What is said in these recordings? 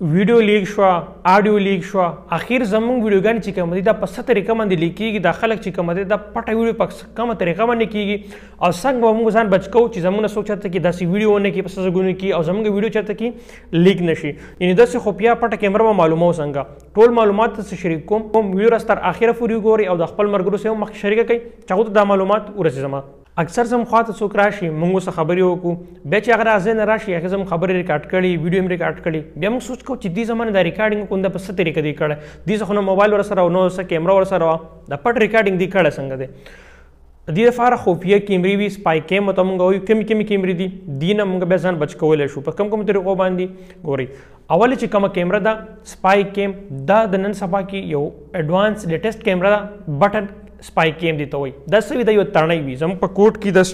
ویډیو لیک شو آډیو لیک شو اخیر زمونږ ویډیوګان چې کوم دي دا په ست طریقه باندې لیکيږي دا خلک چې کوم دي دا پټه ویډیو په کومه طریقه باندې کیږي او څنګه موږ ځان بچ کو چې زمونږ سوچ ته کې داسې ویډیو نه کې په سزګونو کې او زمونږ ویډیو چرته کې لیک نشي یعنی داسې خوپیا پټه کیمرا به معلومو څنګه ټول معلومات سره شریک کوم ویډیو راستر اخیره فوري ګوري او د خپل مرګرو سره مخ شریک کړي چې دا معلومات ورسې زمما اکثر زم خواته څوک راشي موږ سره خبرې وکړو بیا چې هغه راځي نه راشي هغه زم خبرې ریکارډ کړي ویډیو هم ریکارډ کړي بیا موږ سوچ کوو چې دې زمانه دا ریکارډینګ کوم د په ستې طریقې دی کړه دې ځخه نو موبایل ور سره او نو سره کیمرا ور سره دا پټ ریکارډینګ دی کړه څنګه دی دې لپاره خوفیه کیمرې وی سپای کیم ته موږ وایو کمی کمی کیمرې دي دینه موږ به ځان بچ کولای شو په کم کم طریقو باندې ګوري اول چې کومه کیمره ده سپای کیم دا د نن سبا کې یو اډوانس لیټسټ کیمره ده بټن ස්පයික දත වයි දස විද තනයි ම කෝට් දස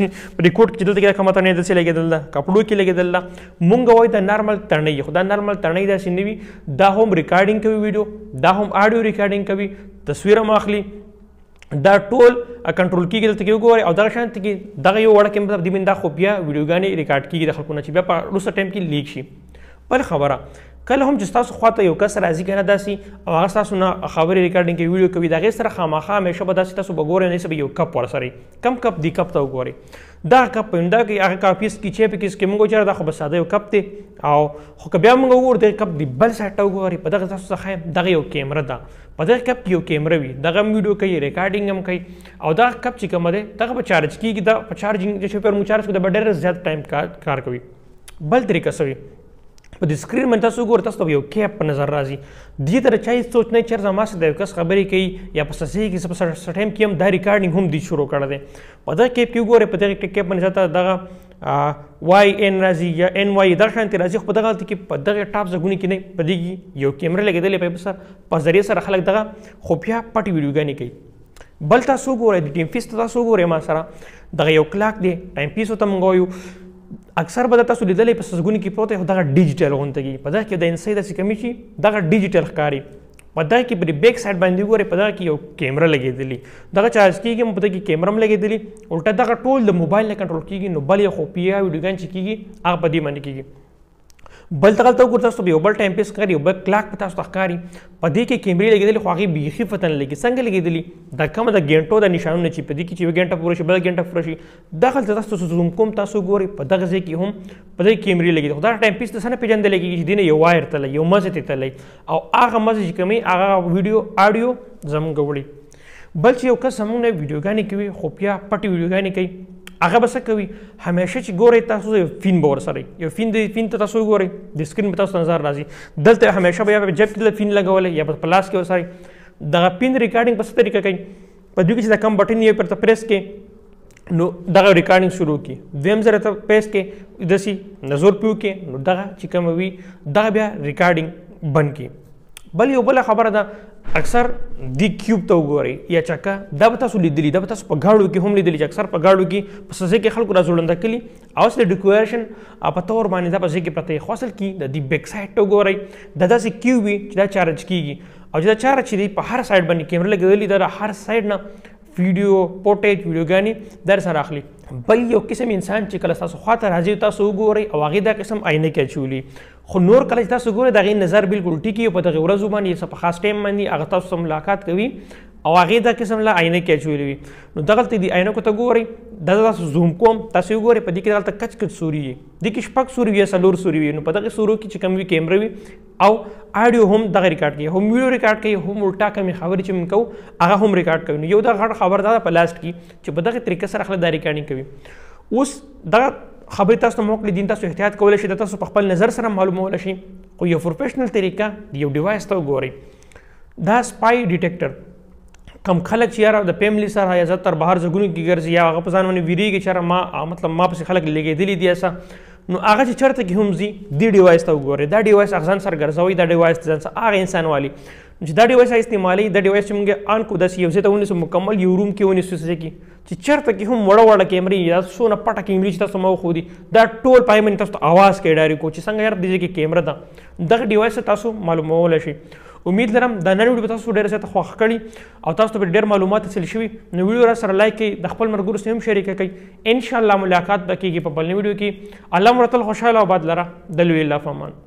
රිකෝට් ිල කම තන දස ගෙදල්ල කපඩු කෙළෙගෙදල්ල මුංග වයි නර්මල් තනයි හොද නර්මල් තනයි ද සිදවී දහොම් රිකාඩිං කවි විඩියෝ දහොම් ආඩියෝ රිකාඩිං කවි තස්වීර මාخلی دا ټول کنټرول کیږي دلته کې وګورئ او دا شانت کې دغه یو وړه کې مطلب د من دا خو بیا ویډیوګانې ریکارډ کیږي د خلکو نه چې بیا په وروسته ټایم کې لیک شي بل خبره کله هم چې تاسو خواته یو کس راځي کنه داسي او هغه تاسو نه خبرې ریکارډینګ کې ویډیو کوي دا غیر سره خامخا همیشه به داسي تاسو بګورئ نه سبي یو کپ ور سره کم کپ دی کپ ته وګورئ دا کپ پیندا کې هغه کاپیس کې چې په کیس کې موږ چیرې دا خو بس ساده یو کپ دی او خو بیا موږ وګورئ دا کپ دی بل سره ته وګورئ په دغه تاسو څخه دغه یو کیمرا ده په دغه کپ یو کیمرا وي دغه ویډیو کوي ریکارډینګ هم کوي او دا کپ چې کوم دی دغه په چارج کیږي دا په چارجینګ چې پر مو چارج کوي دا ډېر زیات ټایم کار کوي بل طریقه سوي په د سکرین باندې تاسو ګور تاسو یو کیپ په نظر راځي دې تر چا هیڅ سوچ نه چر زما سره د یو کس خبرې کوي یا په سسې کې سب سره ټایم کې هم دا ریکارډینګ هم دي شروع کړه ده په دا کیپ کې ګوره په دې کیپ باندې تاسو دغه وای ان راځي یا ان وای دا شان ته راځي خو په دغه کې په دغه ټاپ زګونی کې نه پدېږي یو کیمرا لګیدلې په سر په ذریعہ سره خلک دغه خفیا پټ ویډیوګانې کوي بل تاسو ګورئ د ټیم فیس تاسو ګورئ ما سره دغه یو کلاک دی ټایم پیس ته مونږ وایو اکثر به تاسو لیدلې په سسګونی کې پروت یو دغه ډیجیټل غونټګي په دغه کې د انسې د سکمې شي دغه ډیجیټل ښکاری په دغه کې په بیک سایډ باندې وګورئ په دغه کې یو کیمرا لګېدلې دغه چارج کیږي په دغه کې کیمرا هم لګېدلې الټا دغه ټول د موبایل نه کنټرول کیږي نو بل یو خو پی ویډیو ګان چې کیږي هغه په دې باندې کیږي بل تغل ته وګورئ تاسو به یو بل ټایم پیس کوي یو بل کلاک په تاسو تخکاری په دې کې کیمرې لګیدلې خو هغه بیخي فتن لګي څنګه لګیدلې د کوم د غنټو د نشانو نه چې په دې کې چې یو غنټه پوره شي بل غنټه پوره شي داخل ته تاسو زوم کوم تاسو ګوري په دغه ځای کې هم په دې کیمرې لګیدلې خو دا ټایم پیس تاسو نه پیژندل کېږي چې دینه یو وایر تل یو مزه ته تل او هغه مزه چې کمی هغه ویډیو آډیو زمونږ وړي بل چې یو کس زمونږ نه ویډیوګانې کوي خو بیا پټي ویډیوګانې کوي هغه به څه کوي همیشه چې ګورئ تاسو یو فین به ورسره یو فین د فین ته تاسو ګورئ د سکرین په تاسو نظر راځي دلته همیشه به یا جب کې فین لګولې یا په پلاس کې وساري دغه پین ریکارډینګ په څه طریقه کوي په دوی کې چې دا کم بټن یې پر پریس کې نو دغه ریکارډینګ شروع کی دویم ځل ته پیس کې دسی نظر پیو کې نو دغه چې کوم وي دغه بیا ریکارډینګ بند کی بل یو بل خبره ده اکثر د کیوب ته وګوري یا چکه دا به تاسو لیدلی دا به تاسو په غاړو کې هم لیدلی چې اکثر په غاړو کې په سزه کې خلکو راځوړند کلی او سره ډیکوریشن په تور باندې دا په ځکه پرته خاصل کې د دی بیک سایډ ته وګوري دا داسې کیوب چې دا چارج کیږي او دا چارج چې په هر سایډ باندې کیمرا لګولې دا هر سایډ نه ویډیو فوټیج ویډیوګانې در سره اخلي بل یو قسم انسان چې کله تاسو خواته راځي تاسو وګورئ او هغه دا قسم آینه کې اچولي خو نور کله چې تاسو ګوره دغه نظر بالکل ټیکی په دغه ورځ باندې څه په خاص ټیم باندې هغه تاسو سره ملاقات کوي او هغه دا قسم لا آینه کې چولی وي نو دغه ته دی آینه کو ته ګوري دا تاسو زوم کوم تاسو ګوري په دې کې دلته کچ کچ سوري دي کې شپږ سوري یا سلور سوري وي نو په دغه سورو کې چې کم وی کیمرې وي او اډیو هم دغه ریکارډ کوي هم ویډیو ریکارډ کوي هم الټا کمی خبرې چې من کو هغه هم ریکارډ کوي نو یو دا غټ خبر دا په لاست کې چې په دغه طریقې سره خلک دا ریکارډینګ کوي اوس دغه خبرې تاسو ته موقع دین تاسو احتیاط کولای شئ د تاسو په خپل نظر سره معلومول شي خو یو پروفیشنل طریقه د یو ډیوایس ته وګورئ دا سپای ډیټیکټر کم خلک چې یاره د فیملی سره یا زیاتر بهر زګونو کې ګرځي یا هغه په ځان باندې ویریږي چې ما مطلب ما پسې خلک لګېدلي دي اسا نو هغه چې چرته کې هم ځي دې ډیوایس ته وګورئ دا ډیوایس اغزان سره ګرځوي دا ډیوایس ځان سره هغه انسان والی چې دا ډیوایس استعمالي دا ډیوایس چې موږ ان کو داسې یو ځای ته ونیسو مکمل یو روم کې ونیسو څه کې چې چیرته کې هم وړه وړه کیمرې یا څونه پټه کیمرې چې تاسو مو خو دي دا ټول پای باندې تاسو आवाज کې ډایری کو چې څنګه یار دې کې کیمرا ده دا ډیوایس تاسو معلومول شي امید لرم دا نن ویډیو تاسو ډیر زیات خوښ کړی او تاسو ته ډیر معلومات حاصل شوي نو ویډیو را سره لایک کړئ د خپل مرګورو سره هم شریک کړئ ان شاء الله ملاقات به کیږي په بل ویډیو کې الله مرتل خوشاله آباد لره د لوی الله فمان